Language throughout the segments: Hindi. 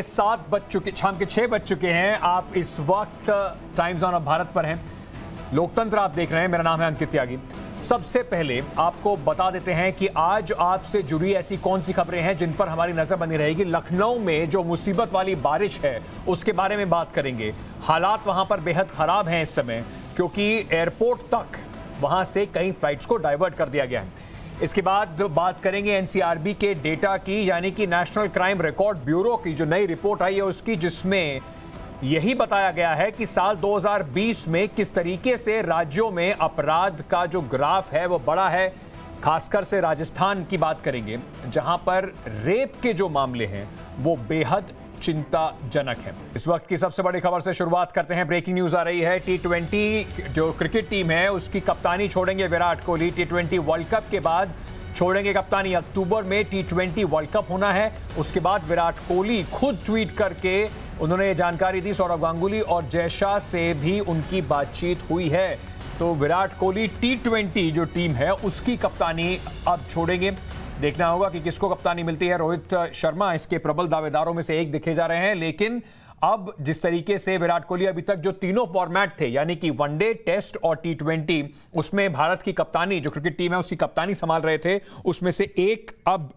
सात बज चुके शाम के छह बज चुके हैं आप इस वक्त टाइम्स ऑन ऑफ भारत पर हैं लोकतंत्र आप देख रहे हैं मेरा नाम है अंकित त्यागी सबसे पहले आपको बता देते हैं कि आज आपसे जुड़ी ऐसी कौन सी खबरें हैं जिन पर हमारी नज़र बनी रहेगी लखनऊ में जो मुसीबत वाली बारिश है उसके बारे में बात करेंगे हालात वहां पर बेहद ख़राब हैं इस समय क्योंकि एयरपोर्ट तक वहां से कई फ्लाइट्स को डाइवर्ट कर दिया गया है इसके बाद बात करेंगे एनसीआरबी के डेटा की यानी कि नेशनल क्राइम रिकॉर्ड ब्यूरो की जो नई रिपोर्ट आई है उसकी जिसमें यही बताया गया है कि साल 2020 में किस तरीके से राज्यों में अपराध का जो ग्राफ है वो बड़ा है खासकर से राजस्थान की बात करेंगे जहां पर रेप के जो मामले हैं वो बेहद चिंताजनक है इस वक्त की सबसे बड़ी खबर से शुरुआत करते हैं ब्रेकिंग न्यूज आ रही है टी ट्वेंटी जो क्रिकेट टीम है उसकी कप्तानी छोड़ेंगे Virat Kohli T twenty world cup के बाद छोड़ेंगे कप्तानी अक्टूबर में टी ट्वेंटी वर्ल्ड कप होना है उसके बाद विराट कोहली खुद ट्वीट करके उन्होंने ये जानकारी दी सौरभ गांगुली और जयशाह से भी उनकी बातचीत हुई है तो विराट कोहली टी ट्वेंटी जो टीम है उसकी कप्तानी अब छोड़ेंगे देखना होगा कि किसको कप्तानी मिलती है रोहित शर्मा इसके प्रबल दावेदारों में से एक दिखे जा रहे हैं लेकिन अब जिस तरीके से विराट कोहली अभी तक जो तीनों फॉर्मेट थे यानी कि वनडे टेस्ट और टी ट्वेंटी उसमें भारत की कप्तानी जो क्रिकेट टीम है उसकी कप्तानी संभाल रहे थे उसमें से एक अब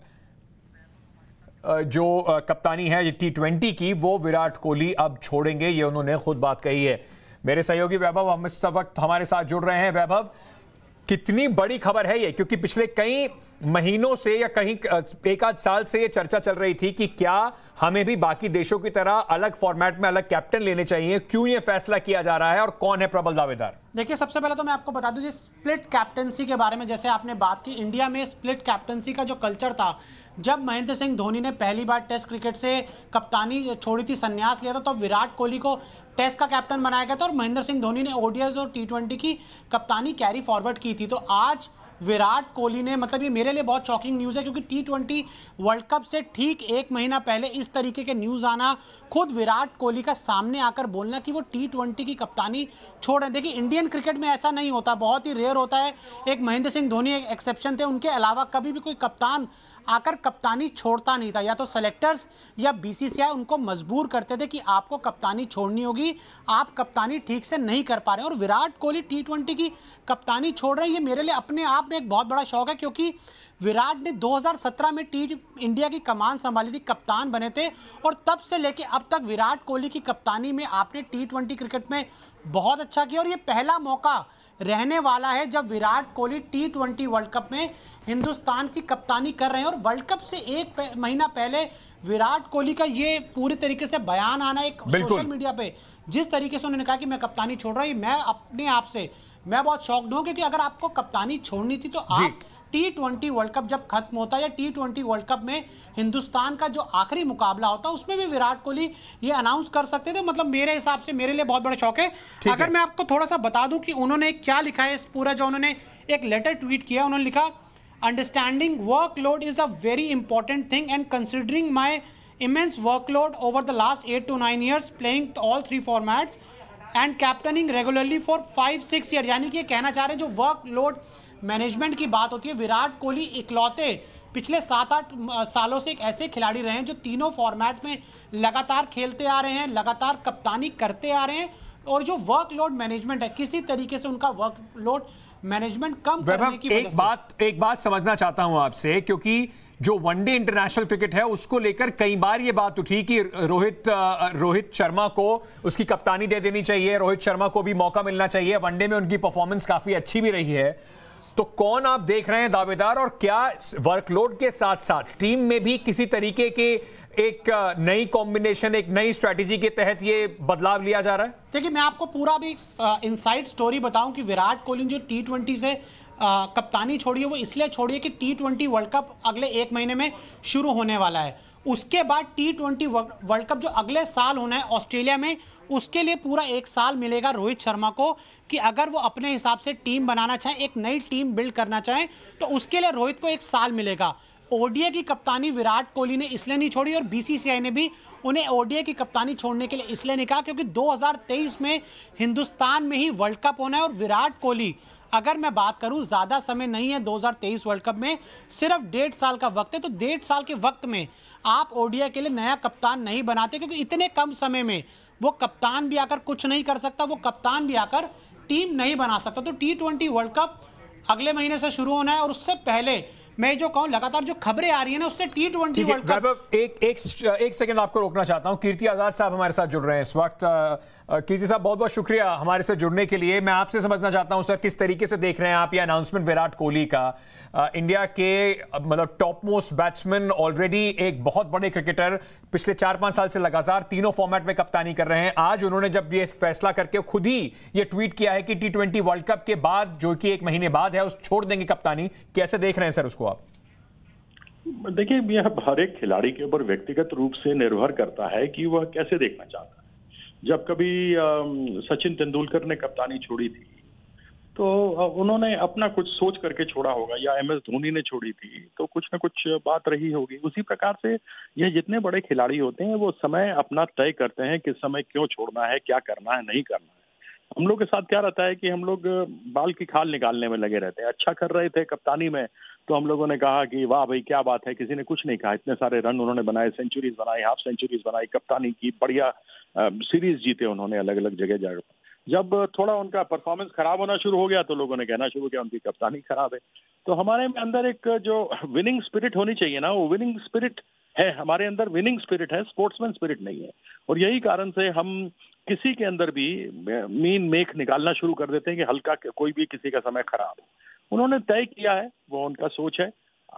जो कप्तानी है टी ट्वेंटी की वो विराट कोहली अब छोड़ेंगे ये उन्होंने खुद बात कही है मेरे सहयोगी वैभव हम इस वक्त हमारे साथ जुड़ रहे हैं वैभव कितनी बड़ी खबर है ये क्योंकि पिछले कई महीनों से या कहीं एक आध साल से ये चर्चा चल रही थी कि क्या हमें भी बाकी देशों की तरह अलग फॉर्मेट में अलग कैप्टन लेने चाहिए क्यों ये फैसला किया जा रहा है और कौन है प्रबल दावेदार देखिए सबसे पहले तो मैं आपको बता दूं जी स्प्लिट कैप्टनसी के बारे में जैसे आपने बात की इंडिया में स्प्लिट कैप्टनसी का जो कल्चर था जब महेंद्र सिंह धोनी ने पहली बार टेस्ट क्रिकेट से कप्तानी छोड़ी थी संन्यास लिया था तो विराट कोहली को टेस्ट का कैप्टन बनाया गया था और महेंद्र सिंह धोनी ने ओडीएस और टी की कप्तानी कैरी फॉरवर्ड की थी तो आज विराट कोहली ने मतलब ये मेरे लिए बहुत शॉकिंग न्यूज़ है क्योंकि टी ट्वेंटी वर्ल्ड कप से ठीक एक महीना पहले इस तरीके के न्यूज़ आना खुद विराट कोहली का सामने आकर बोलना कि वो टी ट्वेंटी की कप्तानी छोड़ रहे देखिए इंडियन क्रिकेट में ऐसा नहीं होता बहुत ही रेयर होता है एक महेंद्र सिंह धोनी एक एक्सेप्शन थे उनके अलावा कभी भी कोई कप्तान आकर कप्तानी छोड़ता नहीं था या तो सेलेक्टर्स या बीसीसीआई उनको मजबूर करते थे कि आपको कप्तानी छोड़नी होगी आप कप्तानी ठीक से नहीं कर पा रहे और विराट कोहली टी की कप्तानी छोड़ रहे हैं ये मेरे लिए अपने आप में एक बहुत बड़ा शौक है क्योंकि विराट ने 2017 में टीम इंडिया की कमान संभाली थी कप्तान बने थे और तब से लेके अब तक विराट कोहली की कप्तानी में आपने टी क्रिकेट में बहुत अच्छा किया और ये पहला मौका रहने वाला है जब Virat Kohli T twenty world cup में हिंदुस्तान की कप्तानी कर रहे हैं और वर्ल्ड कप से एक महीना पहले विराट कोहली का ये पूरे तरीके से बयान आना एक सोशल मीडिया पे जिस तरीके से उन्होंने कहा कि मैं कप्तानी छोड़ रहा हूँ मैं अपने आप से मैं बहुत शौक हूँ क्योंकि अगर आपको कप्तानी छोड़नी थी तो आप टी ट्वेंटी वर्ल्ड कप जब खत्म होता है या टी ट्वेंटी वर्ल्ड कप में हिंदुस्तान का जो आखिरी मुकाबला होता है उसमें भी विराट कोहली ये अनाउंस कर सकते थे मतलब मेरे हिसाब से मेरे लिए बहुत बड़ा शौक है अगर मैं आपको थोड़ा सा बता दूं कि उन्होंने क्या लिखा है इस पूरा जो उन्होंने एक लेटर ट्वीट किया उन्होंने लिखा understanding workload is a very important thing and considering my immense workload over the last eight to nine years playing all three formats and captaining regularly for five six year यानी कि कहना चाह रहे हैं जो वर्कलोड मैनेजमेंट की बात होती है विराट कोहली इकलौते पिछले सात आठ सालों से एक ऐसे खिलाड़ी रहे हैं जो तीनों फॉर्मेट में लगातार खेलते आ रहे हैं लगातार कप्तानी करते आ रहे हैं और जो वर्कलोड मैनेजमेंट है किसी तरीके से उनका वर्कलोड मैनेजमेंट कम करने की एक बात एक बात समझना चाहता हूं आपसे क्योंकि जो वनडे इंटरनेशनल क्रिकेट है उसको लेकर कई बार ये बात उठी कि रोहित रोहित शर्मा को उसकी कप्तानी दे देनी चाहिए रोहित शर्मा को भी मौका मिलना चाहिए वनडे में उनकी परफॉर्मेंस काफी अच्छी भी रही है तो कौन आप देख रहे हैं दावेदार और क्या वर्कलोड के साथ साथ टीम में भी किसी तरीके के एक नई कॉम्बिनेशन एक नई स्ट्रेटेजी के तहत ये बदलाव लिया जा रहा है देखिए मैं आपको पूरा भी इनसाइड स्टोरी बताऊं कि विराट कोहली जो टी ट्वेंटी से कप्तानी छोड़ी है वो इसलिए छोड़ी है कि टी ट्वेंटी वर्ल्ड कप अगले एक महीने में शुरू होने वाला है उसके बाद टी ट्वेंटी वर्ल्ड कप जो अगले साल होना है ऑस्ट्रेलिया में उसके लिए पूरा एक साल मिलेगा रोहित शर्मा को कि अगर वो अपने हिसाब से टीम बनाना चाहें एक नई टीम बिल्ड करना चाहें तो उसके लिए रोहित को एक साल मिलेगा ओडीए की कप्तानी विराट कोहली ने इसलिए नहीं छोड़ी और बीसीसीआई ने भी उन्हें ओडीए की कप्तानी छोड़ने के लिए इसलिए नहीं कहा क्योंकि 2023 में हिंदुस्तान में ही वर्ल्ड कप होना है और विराट कोहली अगर मैं बात करूं ज़्यादा समय नहीं है 2023 वर्ल्ड कप में सिर्फ डेढ़ साल का वक्त है तो डेढ़ साल के वक्त में आप ओडिया के लिए नया कप्तान नहीं बनाते क्योंकि इतने कम समय में वो कप्तान भी आकर कुछ नहीं कर सकता वो कप्तान भी आकर टीम नहीं बना सकता तो टी ट्वेंटी वर्ल्ड कप अगले महीने से शुरू होना है और उससे पहले मैं जो कहूं लगातार जो खबरें आ रही है ना उससे टी ट्वेंटी वर्ल्ड कप एक, एक, एक सेकंड आपको रोकना चाहता हूँ कीर्ति आजाद साहब हमारे साथ जुड़ रहे हैं इस वक्त कीर्ति साहब बहुत बहुत शुक्रिया हमारे से जुड़ने के लिए मैं आपसे समझना चाहता हूं सर किस तरीके से देख रहे हैं आप ये अनाउंसमेंट विराट कोहली का आ, इंडिया के मतलब टॉप मोस्ट बैट्समैन ऑलरेडी एक बहुत बड़े क्रिकेटर पिछले चार पांच साल से लगातार तीनों फॉर्मेट में कप्तानी कर रहे हैं आज उन्होंने जब ये फैसला करके खुद ही ये ट्वीट किया है कि टी वर्ल्ड कप के बाद जो कि एक महीने बाद है उस छोड़ देंगे कप्तानी कैसे देख रहे हैं सर उसको आप देखिए यह हर एक खिलाड़ी के ऊपर व्यक्तिगत रूप से निर्भर करता है कि वह कैसे देखना चाहता है जब कभी सचिन तेंदुलकर ने कप्तानी छोड़ी थी तो उन्होंने अपना कुछ सोच करके छोड़ा होगा या एम एस धोनी ने छोड़ी थी तो कुछ ना कुछ बात रही होगी उसी प्रकार से ये जितने बड़े खिलाड़ी होते हैं वो समय अपना तय करते हैं कि समय क्यों छोड़ना है क्या करना है नहीं करना है हम लोग के साथ क्या रहता है कि हम लोग बाल की खाल निकालने में लगे रहते हैं अच्छा कर रहे थे कप्तानी में तो हम लोगों ने कहा कि वाह भाई क्या बात है किसी ने कुछ नहीं कहा इतने सारे रन उन्होंने बनाए सेंचुरीज बनाई हाफ सेंचुरीज बनाई कप्तानी की बढ़िया सीरीज जीते उन्होंने अलग अलग जगह जाकर जब थोड़ा उनका परफॉर्मेंस खराब होना शुरू हो गया तो लोगों ने कहना शुरू किया उनकी कप्तानी खराब है तो हमारे में अंदर एक जो विनिंग स्पिरिट होनी चाहिए ना वो विनिंग स्पिरिट है हमारे अंदर विनिंग स्पिरिट है स्पोर्ट्समैन स्पिरिट नहीं है और यही कारण से हम किसी के अंदर भी मीन मेक निकालना शुरू कर देते हैं कि हल्का कोई भी किसी का समय खराब हो उन्होंने तय किया है वो उनका सोच है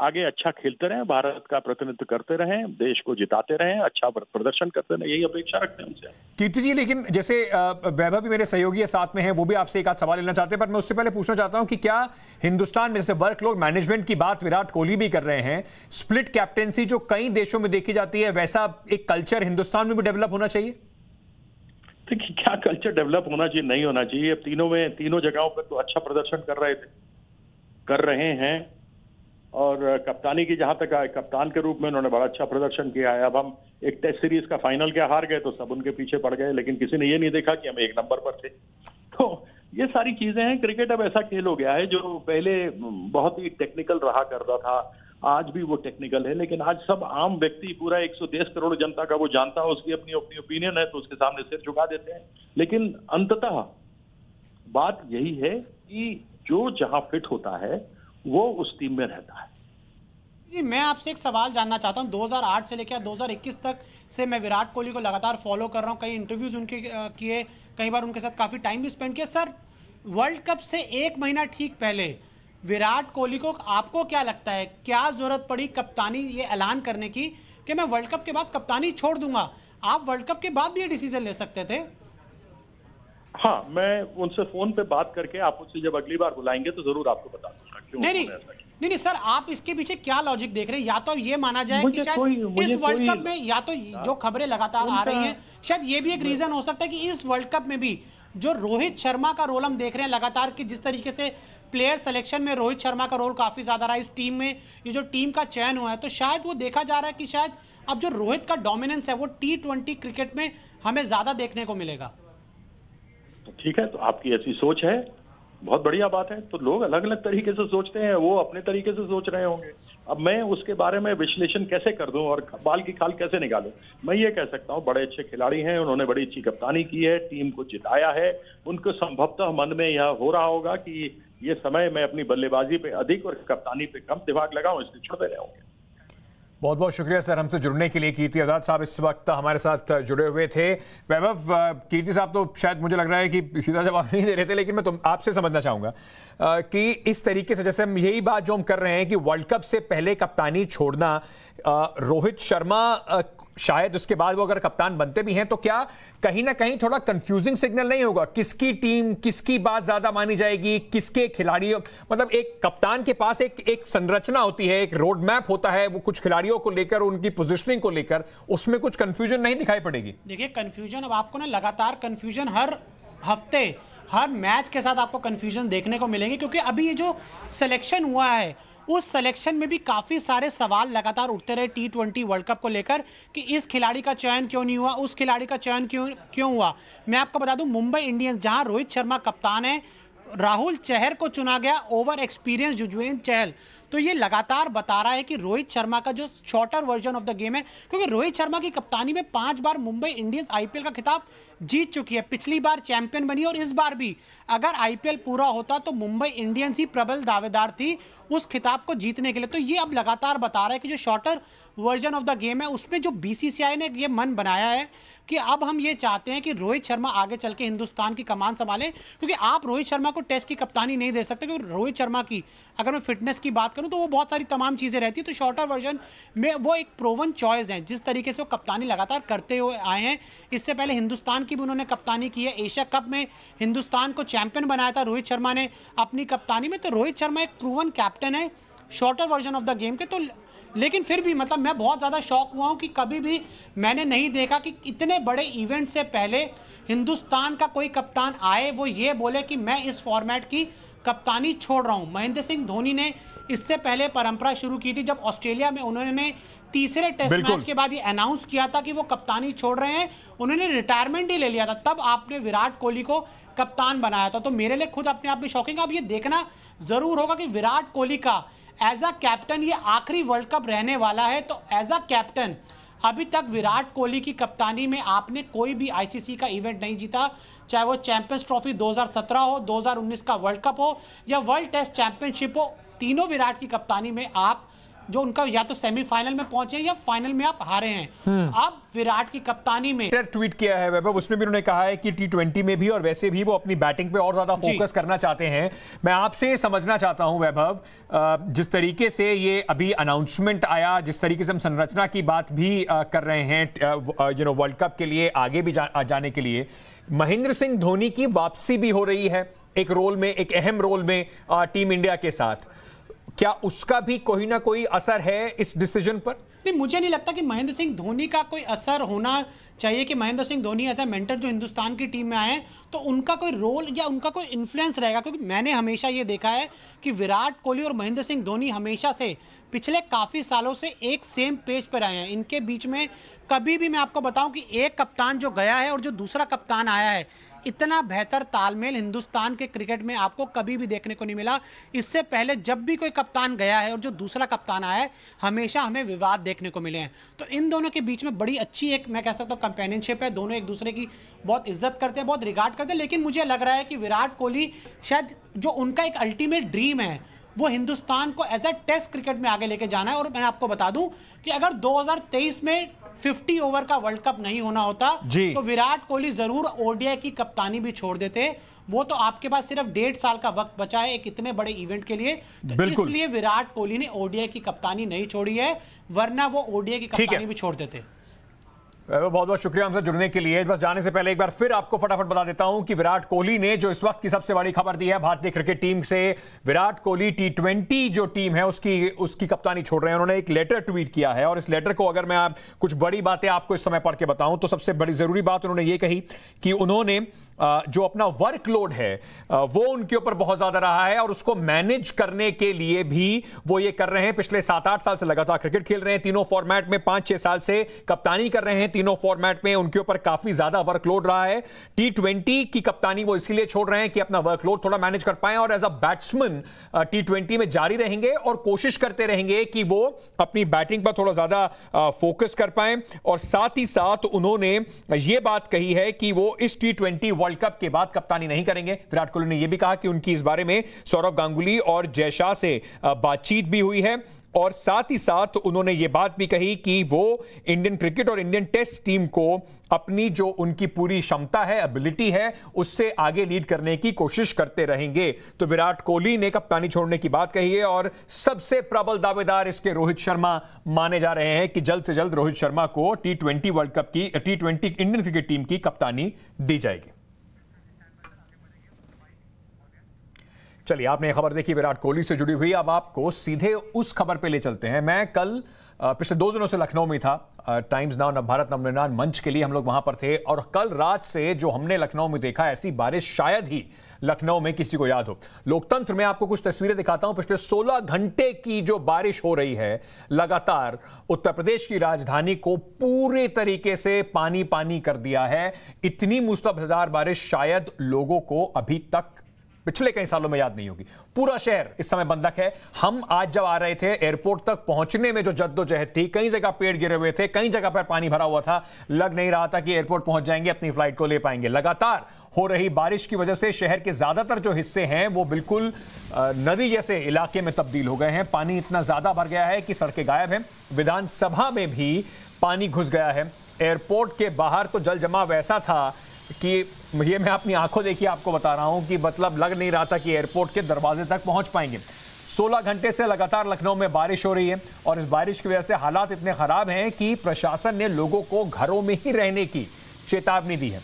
आगे अच्छा खेलते रहे भारत का प्रतिनिधित्व करते रहे देश को जिताते रहे अच्छा प्रदर्शन करते रहे यही अपेक्षा रखते हैं उनसे कीर्ति जी लेकिन जैसे वैभव भी मेरे सहयोगी है साथ में हैं वो भी आपसे एक आध सवाल लेना चाहते हैं पर मैं उससे पहले पूछना चाहता हूं कि क्या हिंदुस्तान में जैसे लोड मैनेजमेंट की बात विराट कोहली भी कर रहे हैं स्प्लिट कैप्टेंसी जो कई देशों में देखी जाती है वैसा एक कल्चर हिंदुस्तान में भी डेवलप होना चाहिए देखिए क्या कल्चर डेवलप होना चाहिए नहीं होना चाहिए तीनों में तीनों जगहों पर तो अच्छा प्रदर्शन कर रहे थे कर रहे हैं और कप्तानी की जहां तक आए कप्तान के रूप में उन्होंने बड़ा अच्छा प्रदर्शन किया है अब हम एक टेस्ट सीरीज का फाइनल क्या हार गए तो सब उनके पीछे पड़ गए लेकिन किसी ने ये नहीं देखा कि हम एक नंबर पर थे तो ये सारी चीजें हैं क्रिकेट अब ऐसा खेल हो गया है जो पहले बहुत ही टेक्निकल रहा करता था आज भी वो टेक्निकल है लेकिन आज सब आम व्यक्ति पूरा एक करोड़ जनता का वो जानता है उसकी अपनी अपनी ओपिनियन है तो उसके सामने सिर झुका देते हैं लेकिन अंततः बात यही है कि जो जहां फिट होता है वो उस टीम में रहता है जी मैं आपसे एक सवाल जानना चाहता हूं 2008 से लेकर 2021 तक से मैं विराट कोहली को लगातार फॉलो कर रहा हूं कई इंटरव्यूज उनके किए कई बार उनके साथ काफ़ी टाइम भी स्पेंड किया सर वर्ल्ड कप से एक महीना ठीक पहले विराट कोहली को आपको क्या लगता है क्या जरूरत पड़ी कप्तानी ये ऐलान करने की कि मैं वर्ल्ड कप के बाद कप्तानी छोड़ दूंगा आप वर्ल्ड कप के बाद भी ये डिसीजन ले सकते थे हाँ मैं उनसे फोन पे बात करके आप उससे जब अगली बार बुलाएंगे तो जरूर आपको बता दूंगा क्यों नहीं नहीं नहीं नहीं सर आप इसके पीछे क्या लॉजिक देख रहे हैं या तो ये माना जाए कि शायद इस वर्ल्ड कप में या तो हाँ। जो खबरें लगातार आ रही हैं शायद ये भी एक रीजन हो सकता है कि इस वर्ल्ड कप में भी जो रोहित शर्मा का रोल हम देख रहे हैं लगातार कि जिस तरीके से प्लेयर सिलेक्शन में रोहित शर्मा का रोल काफी ज्यादा रहा इस टीम में ये जो टीम का चयन हुआ है तो शायद वो देखा जा रहा है कि शायद अब जो रोहित का डोमिनेंस है वो टी ट्वेंटी क्रिकेट में हमें ज्यादा देखने को मिलेगा ठीक है तो आपकी ऐसी सोच है बहुत बढ़िया बात है तो लोग अलग अलग तरीके से सोचते हैं वो अपने तरीके से सोच रहे होंगे अब मैं उसके बारे में विश्लेषण कैसे कर दूं और बाल की खाल कैसे निकालूं मैं ये कह सकता हूं बड़े अच्छे खिलाड़ी हैं उन्होंने बड़ी अच्छी कप्तानी की है टीम को जिताया है उनको संभवतः मन में यह हो रहा होगा कि ये समय मैं अपनी बल्लेबाजी पे अधिक और कप्तानी पे कम दिमाग लगाऊं इसलिए छोड़ते रहे होंगे बहुत बहुत शुक्रिया सर हमसे जुड़ने के लिए कीर्ति आज़ाद साहब इस वक्त हमारे साथ जुड़े हुए थे वैभव कीर्ति साहब तो शायद मुझे लग रहा है कि सीधा जवाब नहीं दे रहे थे लेकिन मैं तुम आपसे समझना चाहूंगा कि इस तरीके से जैसे हम यही बात जो हम कर रहे हैं कि वर्ल्ड कप से पहले कप्तानी छोड़ना रोहित शर्मा शायद उसके बाद वो अगर कप्तान बनते भी हैं तो क्या कहीं ना कहीं थोड़ा कंफ्यूजिंग सिग्नल नहीं होगा किसकी टीम किसकी बात ज्यादा मानी जाएगी किसके खिलाड़ी मतलब एक कप्तान के पास एक एक संरचना होती है एक रोड मैप होता है वो कुछ खिलाड़ियों को लेकर उनकी पोजिशनिंग को लेकर उसमें कुछ कंफ्यूजन नहीं दिखाई पड़ेगी देखिए कंफ्यूजन अब आपको ना लगातार कंफ्यूजन हर हफ्ते हर मैच के साथ आपको कंफ्यूजन देखने को मिलेंगे क्योंकि अभी ये जो सिलेक्शन हुआ है उस सिलेक्शन में भी काफ़ी सारे सवाल लगातार उठते रहे टी ट्वेंटी वर्ल्ड कप को लेकर कि इस खिलाड़ी का चयन क्यों नहीं हुआ उस खिलाड़ी का चयन क्यों क्यों हुआ मैं आपको बता दूं मुंबई इंडियंस जहां रोहित शर्मा कप्तान है राहुल चहर को चुना गया ओवर एक्सपीरियंस युजवेंद्र चहल तो ये लगातार बता रहा है कि रोहित शर्मा का जो shorter version of the game है क्योंकि रोहित शर्मा की कप्तानी में पांच बार मुंबई इंडियंस आईपीएल का खिताब जीत चुकी है पिछली बार चैंपियन बनी और इस बार भी अगर आईपीएल पूरा होता तो मुंबई इंडियंस ही प्रबल दावेदार थी उस खिताब को जीतने के लिए तो ये अब लगातार बता रहा है कि जो shorter version of the game है उसमें जो बीसीसीआई ने ये मन बनाया है कि अब हम ये चाहते हैं कि रोहित शर्मा आगे चल के हिंदुस्तान की कमान संभालें क्योंकि आप रोहित शर्मा को टेस्ट की कप्तानी नहीं दे सकते क्योंकि रोहित शर्मा की अगर मैं फिटनेस की बात करूँ तो वो बहुत सारी तमाम चीज़ें रहती हैं तो शॉर्टर वर्जन में वो एक प्रोवन चॉइस हैं जिस तरीके से वो कप्तानी लगातार करते हुए आए हैं इससे पहले हिंदुस्तान की भी उन्होंने कप्तानी की है एशिया कप में हिंदुस्तान को चैंपियन बनाया था रोहित शर्मा ने अपनी कप्तानी में तो रोहित शर्मा एक प्रूवन कैप्टन है shorter version of the game के तो लेकिन फिर भी मतलब मैं बहुत ज़्यादा शौक हुआ हूँ कि कभी भी मैंने नहीं देखा कि इतने बड़े इवेंट से पहले हिंदुस्तान का कोई कप्तान आए वो ये बोले कि मैं इस फॉर्मेट की कप्तानी छोड़ रहा हूँ महेंद्र सिंह धोनी ने इससे पहले परंपरा शुरू की थी जब ऑस्ट्रेलिया में उन्होंने तीसरे टेस्ट मैच के बाद ये अनाउंस किया था कि वो कप्तानी छोड़ रहे हैं उन्होंने रिटायरमेंट ही ले लिया था तब आपने विराट कोहली को कप्तान बनाया था तो मेरे लिए खुद अपने आप में शौकिंग अब ये देखना जरूर होगा कि विराट कोहली का एज अ कैप्टन ये आखिरी वर्ल्ड कप रहने वाला है तो एज अ कैप्टन अभी तक विराट कोहली की कप्तानी में आपने कोई भी आईसीसी का इवेंट नहीं जीता चाहे वो चैंपियंस ट्रॉफी 2017 हो 2019 का वर्ल्ड कप हो या वर्ल्ड टेस्ट चैंपियनशिप हो तीनों विराट की कप्तानी में आप जो उनका या तो सेमीफाइनल में पहुंचे या फाइनल में आप हारे हैं हम्म। आप विराट की कप्तानी में ट्वीट किया है वैभव उसमें भी उन्होंने कहा है कि टी में भी और वैसे भी वो अपनी बैटिंग पे और ज्यादा फोकस करना चाहते हैं मैं आपसे समझना चाहता हूं वैभव जिस तरीके से ये अभी अनाउंसमेंट आया जिस तरीके से हम संरचना की बात भी कर रहे हैं यू नो वर्ल्ड कप के लिए आगे भी जा, जाने के लिए महेंद्र सिंह धोनी की वापसी भी हो रही है एक रोल में एक अहम रोल में टीम इंडिया के साथ क्या उसका भी कोई ना कोई असर है इस डिसीजन पर नहीं मुझे नहीं लगता कि महेंद्र सिंह धोनी का कोई असर होना चाहिए कि Mahendra Singh Dhoni as a mentor जो हिंदुस्तान की टीम में आए तो उनका कोई रोल या उनका कोई इन्फ्लुएंस रहेगा क्योंकि मैंने हमेशा ये देखा है कि विराट कोहली और महेंद्र सिंह धोनी हमेशा से पिछले काफ़ी सालों से एक सेम पेज पर आए हैं इनके बीच में कभी भी मैं आपको बताऊं कि एक कप्तान जो गया है और जो दूसरा कप्तान आया है इतना बेहतर तालमेल हिंदुस्तान के क्रिकेट में आपको कभी भी देखने को नहीं मिला इससे पहले जब भी कोई कप्तान गया है और जो दूसरा कप्तान आया है हमेशा हमें विवाद देखने को मिले हैं तो इन दोनों के बीच में बड़ी अच्छी एक मैं कह सकता हूँ कंपेनियनशिप है दोनों एक दूसरे की बहुत इज्जत करते हैं बहुत रिगार्ड करते हैं लेकिन मुझे लग रहा है कि विराट कोहली शायद जो उनका एक अल्टीमेट ड्रीम है वो हिंदुस्तान को एज ए टेस्ट क्रिकेट में आगे लेके जाना है और मैं आपको बता दूं कि अगर 2023 में 50 ओवर का वर्ल्ड कप नहीं होना होता तो विराट कोहली जरूर ओडीआई की कप्तानी भी छोड़ देते वो तो आपके पास सिर्फ डेढ़ साल का वक्त बचा है एक इतने बड़े इवेंट के लिए तो इसलिए विराट कोहली ने ओडीआई की कप्तानी नहीं छोड़ी है वरना वो ओडीआई की कप्तानी भी छोड़ देते बहुत बहुत शुक्रिया हमसे जुड़ने के लिए बस जाने से पहले एक बार फिर आपको फटाफट बता देता हूं कि विराट कोहली ने जो इस वक्त की सबसे बड़ी खबर दी है भारतीय क्रिकेट टीम से विराट कोहली टी ट्वेंटी जो टीम है उसकी उसकी कप्तानी छोड़ रहे हैं उन्होंने एक लेटर ट्वीट किया है और इस लेटर को अगर मैं आप कुछ बड़ी बातें आपको इस समय पढ़ के बताऊं तो सबसे बड़ी जरूरी बात उन्होंने ये कही कि उन्होंने जो अपना वर्कलोड है वो उनके ऊपर बहुत ज्यादा रहा है और उसको मैनेज करने के लिए भी वो ये कर रहे हैं पिछले सात आठ साल से लगातार क्रिकेट खेल रहे हैं तीनों फॉर्मेट में पांच छह साल से कप्तानी कर रहे हैं तीनों फॉर्मेट में उनके ऊपर काफी ज्यादा वर्कलोड रहा है टी ट्वेंटी की कप्तानी वो इसीलिए छोड़ रहे हैं कि अपना वर्कलोड थोड़ा मैनेज कर पाए और as a batsman T twenty में जारी रहेंगे और कोशिश करते रहेंगे कि वो अपनी बैटिंग पर थोड़ा ज्यादा फोकस uh, कर पाए और साथ ही साथ उन्होंने ये बात कही है कि वो इस टी ट्वेंटी वर्ल्ड कप के बाद कप्तानी नहीं करेंगे विराट कोहली ने यह भी कहा कि उनकी इस बारे में सौरभ गांगुली और जयशाह से uh, बातचीत भी हुई है और साथ ही साथ उन्होंने ये बात भी कही कि वो इंडियन क्रिकेट और इंडियन टेस्ट टीम को अपनी जो उनकी पूरी क्षमता है एबिलिटी है उससे आगे लीड करने की कोशिश करते रहेंगे तो विराट कोहली ने कप्तानी छोड़ने की बात कही है और सबसे प्रबल दावेदार इसके रोहित शर्मा माने जा रहे हैं कि जल्द से जल्द रोहित शर्मा को टी वर्ल्ड कप की टी इंडियन क्रिकेट टीम की कप्तानी दी जाएगी चलिए आपने खबर देखी विराट कोहली से जुड़ी हुई अब आपको सीधे उस खबर पे ले चलते हैं मैं कल पिछले दो दिनों से लखनऊ में था टाइम्स नाउ भारत नवनिर्माण मंच के लिए हम लोग वहां पर थे और कल रात से जो हमने लखनऊ में देखा ऐसी बारिश शायद ही लखनऊ में किसी को याद हो लोकतंत्र में आपको कुछ तस्वीरें दिखाता हूं पिछले 16 घंटे की जो बारिश हो रही है लगातार उत्तर प्रदेश की राजधानी को पूरे तरीके से पानी पानी कर दिया है इतनी मुस्तफार बारिश शायद लोगों को अभी तक पिछले कई सालों में याद नहीं होगी पूरा शहर इस समय बंधक है हम आज जब आ रहे थे एयरपोर्ट तक पहुंचने में जो जद्दोजहद थी कई जगह पेड़ गिरे हुए थे कई जगह पर पानी भरा हुआ था लग नहीं रहा था कि एयरपोर्ट पहुंच जाएंगे अपनी फ्लाइट को ले पाएंगे लगातार हो रही बारिश की वजह से शहर के ज्यादातर जो हिस्से हैं वो बिल्कुल नदी जैसे इलाके में तब्दील हो गए हैं पानी इतना ज्यादा भर गया है कि सड़कें गायब हैं विधानसभा में भी पानी घुस गया है एयरपोर्ट के बाहर तो जल जमा वैसा था कि ये मैं अपनी आंखों देखी आपको बता रहा हूं कि मतलब लग नहीं रहा था कि एयरपोर्ट के दरवाजे तक पहुंच पाएंगे 16 घंटे से लगातार लखनऊ में बारिश हो रही है और इस बारिश की वजह से हालात इतने ख़राब हैं कि प्रशासन ने लोगों को घरों में ही रहने की चेतावनी दी है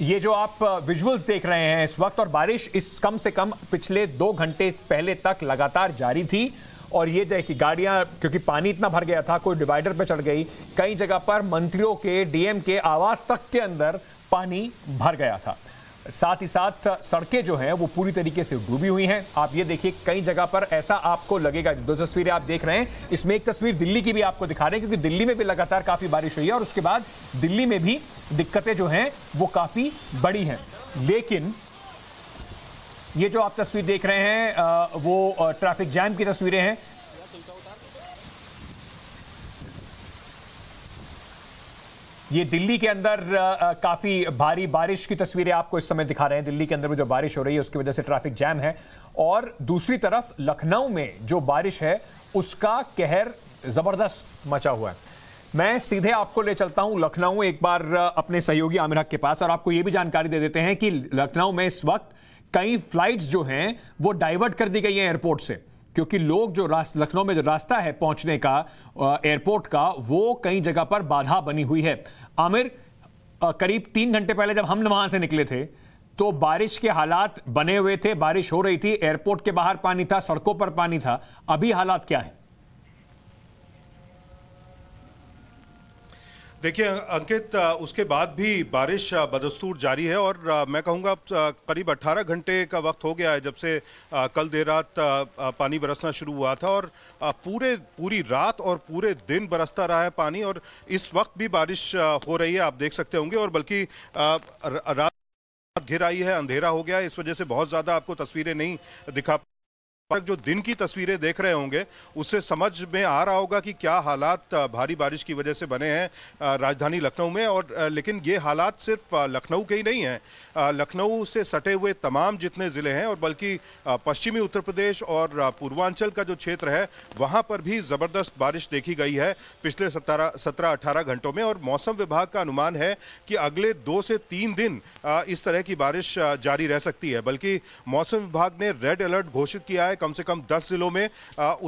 ये जो आप विजुअल्स देख रहे हैं इस वक्त और बारिश इस कम से कम पिछले दो घंटे पहले तक लगातार जारी थी और ये देखिए गाड़ियां क्योंकि पानी इतना भर गया था कोई डिवाइडर पे चढ़ गई कई जगह पर मंत्रियों के डीएम के आवास तक के अंदर पानी भर गया था साथ ही साथ सड़कें जो हैं वो पूरी तरीके से डूबी हुई हैं आप ये देखिए कई जगह पर ऐसा आपको लगेगा दो तस्वीरें आप देख रहे हैं इसमें एक तस्वीर दिल्ली की भी आपको दिखा रहे हैं क्योंकि दिल्ली में भी लगातार काफ़ी बारिश हुई है और उसके बाद दिल्ली में भी दिक्कतें जो हैं वो काफ़ी बड़ी हैं लेकिन ये जो आप तस्वीर देख रहे हैं वो ट्रैफिक जैम की तस्वीरें हैं ये दिल्ली के अंदर काफ़ी भारी बारिश की तस्वीरें आपको इस समय दिखा रहे हैं दिल्ली के अंदर में जो बारिश हो रही है उसकी वजह से ट्रैफिक जैम है और दूसरी तरफ लखनऊ में जो बारिश है उसका कहर ज़बरदस्त मचा हुआ है मैं सीधे आपको ले चलता हूं लखनऊ एक बार अपने सहयोगी आमिर हक के पास और आपको ये भी जानकारी दे देते हैं कि लखनऊ में इस वक्त कई फ्लाइट्स जो हैं वो डाइवर्ट कर दी गई हैं एयरपोर्ट से क्योंकि लोग जो लखनऊ में जो रास्ता है पहुंचने का एयरपोर्ट का वो कई जगह पर बाधा बनी हुई है आमिर करीब तीन घंटे पहले जब हम वहां से निकले थे तो बारिश के हालात बने हुए थे बारिश हो रही थी एयरपोर्ट के बाहर पानी था सड़कों पर पानी था अभी हालात क्या है देखिए अंकित उसके बाद भी बारिश बदस्तूर जारी है और मैं कहूँगा करीब 18 घंटे का वक्त हो गया है जब से कल देर रात पानी बरसना शुरू हुआ था और पूरे पूरी रात और पूरे दिन बरसता रहा है पानी और इस वक्त भी बारिश हो रही है आप देख सकते होंगे और बल्कि रात घिर आई है अंधेरा हो गया इस वजह से बहुत ज़्यादा आपको तस्वीरें नहीं दिखा तक जो दिन की तस्वीरें देख रहे होंगे उससे समझ में आ रहा होगा कि क्या हालात भारी बारिश की वजह से बने हैं राजधानी लखनऊ में और लेकिन ये हालात सिर्फ लखनऊ के ही नहीं हैं लखनऊ से सटे हुए तमाम जितने ज़िले हैं और बल्कि पश्चिमी उत्तर प्रदेश और पूर्वांचल का जो क्षेत्र है वहाँ पर भी ज़बरदस्त बारिश देखी गई है पिछले सतारह सत्रह अठारह घंटों में और मौसम विभाग का अनुमान है कि अगले दो से तीन दिन इस तरह की बारिश जारी रह सकती है बल्कि मौसम विभाग ने रेड अलर्ट घोषित किया है है कम से कम दस जिलों में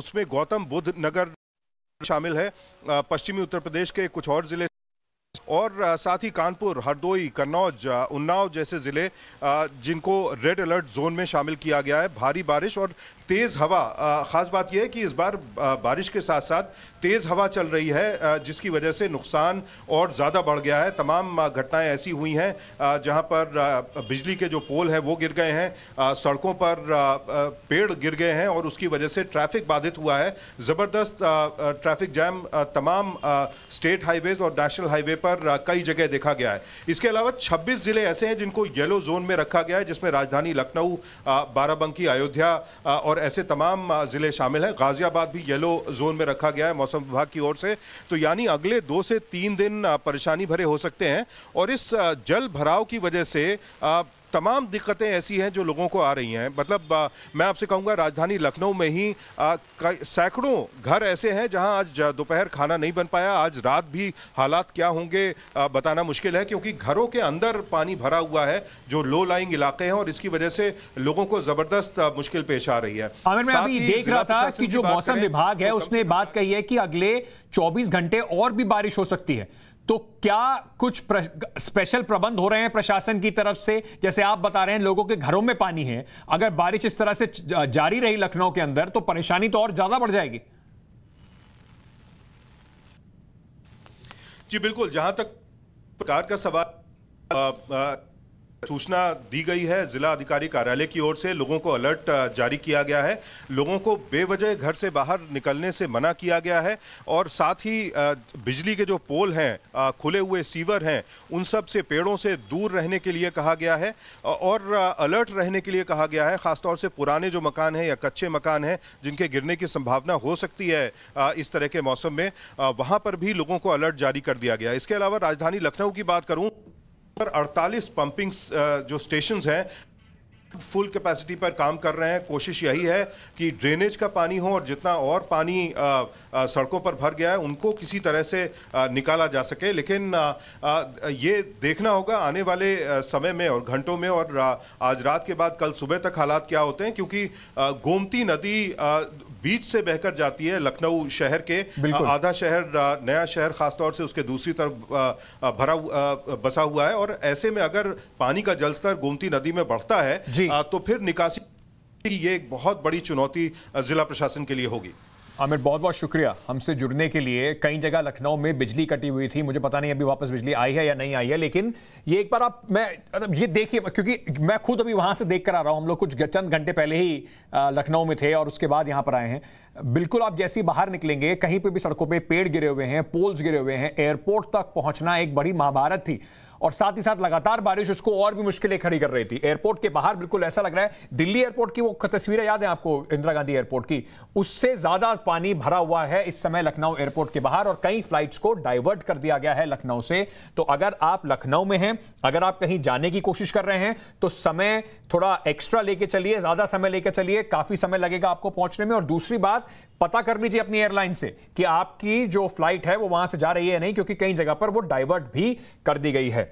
उसमें गौतम बुद्ध नगर शामिल है पश्चिमी उत्तर प्रदेश के कुछ और जिले और साथ ही कानपुर हरदोई कन्नौज उन्नाव जैसे ज़िले जिनको रेड अलर्ट जोन में शामिल किया गया है भारी बारिश और तेज़ हवा ख़ास बात यह है कि इस बार बारिश के साथ साथ तेज़ हवा चल रही है जिसकी वजह से नुकसान और ज़्यादा बढ़ गया है तमाम घटनाएं ऐसी हुई हैं जहां पर बिजली के जो पोल हैं वो गिर गए हैं सड़कों पर पेड़ गिर गए हैं और उसकी वजह से ट्रैफिक बाधित हुआ है ज़बरदस्त ट्रैफिक जैम तमाम स्टेट हाईवेज़ और नेशनल हाईवे पर कई जगह देखा गया है इसके अलावा छब्बीस ज़िले ऐसे हैं जिनको येलो जोन में रखा गया है जिसमें राजधानी लखनऊ बाराबंकी अयोध्या और और ऐसे तमाम ज़िले शामिल हैं गाज़ियाबाद भी येलो जोन में रखा गया है मौसम विभाग की ओर से तो यानी अगले दो से तीन दिन परेशानी भरे हो सकते हैं और इस जल भराव की वजह से तमाम दिक्कतें ऐसी हैं जो लोगों को आ रही हैं मतलब आ, मैं आपसे कहूंगा राजधानी लखनऊ में ही सैकड़ों घर ऐसे हैं जहां आज दोपहर खाना नहीं बन पाया आज रात भी हालात क्या होंगे आ, बताना मुश्किल है क्योंकि घरों के अंदर पानी भरा हुआ है जो लो लाइंग इलाके हैं और इसकी वजह से लोगों को जबरदस्त मुश्किल पेश आ रही है आमिर मैं अभी देख रहा था कि जो मौसम विभाग है तो उसने बात कही है कि अगले चौबीस घंटे और भी बारिश हो सकती है तो क्या कुछ प्र, स्पेशल प्रबंध हो रहे हैं प्रशासन की तरफ से जैसे आप बता रहे हैं लोगों के घरों में पानी है अगर बारिश इस तरह से जारी रही लखनऊ के अंदर तो परेशानी तो और ज्यादा बढ़ जाएगी जी बिल्कुल जहां तक प्रकार का सवाल सूचना दी गई है जिला अधिकारी कार्यालय की ओर से लोगों को अलर्ट जारी किया गया है लोगों को बेवजह घर से बाहर निकलने से मना किया गया है और साथ ही बिजली के जो पोल हैं खुले हुए सीवर हैं उन सब से पेड़ों से दूर रहने के लिए कहा गया है और अलर्ट रहने के लिए कहा गया है ख़ासतौर से पुराने जो मकान हैं या कच्चे मकान हैं जिनके गिरने की संभावना हो सकती है इस तरह के मौसम में वहाँ पर भी लोगों को अलर्ट जारी कर दिया गया इसके अलावा राजधानी लखनऊ की बात करूँ पर 48 पंपिंग uh, जो स्टेशन हैं फुल कैपेसिटी पर काम कर रहे हैं कोशिश यही है कि ड्रेनेज का पानी हो और जितना और पानी आ, uh, आ, uh, सड़कों पर भर गया है उनको किसी तरह से आ, निकाला जा सके लेकिन आ, आ, ये देखना होगा आने वाले समय में और घंटों में और आ, आज रात के बाद कल सुबह तक हालात क्या होते हैं क्योंकि आ, गोमती नदी आ, बीच से बहकर जाती है लखनऊ शहर के आधा शहर नया शहर खासतौर से उसके दूसरी तरफ भरा बसा हुआ है और ऐसे में अगर पानी का जलस्तर गोमती नदी में बढ़ता है तो फिर निकासी ये एक बहुत बड़ी चुनौती जिला प्रशासन के लिए होगी आमिर बहुत बहुत शुक्रिया हमसे जुड़ने के लिए कई जगह लखनऊ में बिजली कटी हुई थी मुझे पता नहीं अभी वापस बिजली आई है या नहीं आई है लेकिन ये एक बार आप मैं मतलब ये देखिए क्योंकि मैं खुद अभी वहाँ से देख कर आ रहा हूँ हम लोग कुछ चंद घंटे पहले ही लखनऊ में थे और उसके बाद यहाँ पर आए हैं बिल्कुल आप जैसे ही बाहर निकलेंगे कहीं पर भी सड़कों पर पे पेड़ गिरे हुए हैं पोल्स गिरे हुए हैं एयरपोर्ट तक पहुँचना एक बड़ी महाभारत थी और साथ ही साथ लगातार बारिश उसको और भी मुश्किलें खड़ी कर रही थी एयरपोर्ट के बाहर बिल्कुल ऐसा लग रहा है दिल्ली एयरपोर्ट की वो तस्वीरें याद है आपको इंदिरा गांधी एयरपोर्ट की उससे ज्यादा पानी भरा हुआ है इस समय लखनऊ एयरपोर्ट के बाहर और कई फ्लाइट्स को डाइवर्ट कर दिया गया है लखनऊ से तो अगर आप लखनऊ में हैं अगर आप कहीं जाने की कोशिश कर रहे हैं तो समय थोड़ा एक्स्ट्रा लेके चलिए ज्यादा समय लेके चलिए काफी समय लगेगा आपको पहुंचने में और दूसरी बात पता कर लीजिए अपनी एयरलाइन से कि आपकी जो फ्लाइट है वो वहां से जा रही है नहीं क्योंकि कई जगह पर वो डाइवर्ट भी कर दी गई है